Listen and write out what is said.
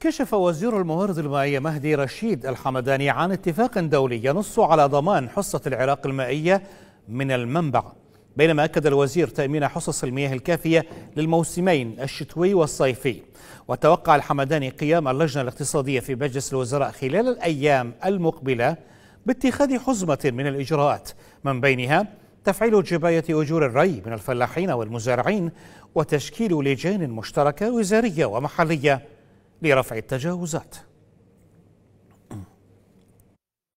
كشف وزير الموارد المائية مهدي رشيد الحمداني عن اتفاق دولي ينص على ضمان حصة العراق المائية من المنبع بينما أكد الوزير تأمين حصص المياه الكافية للموسمين الشتوي والصيفي وتوقع الحمداني قيام اللجنة الاقتصادية في مجلس الوزراء خلال الأيام المقبلة باتخاذ حزمة من الإجراءات من بينها تفعيل جباية أجور الري من الفلاحين والمزارعين وتشكيل لجان مشتركة وزارية ومحلية لرفع التجاوزات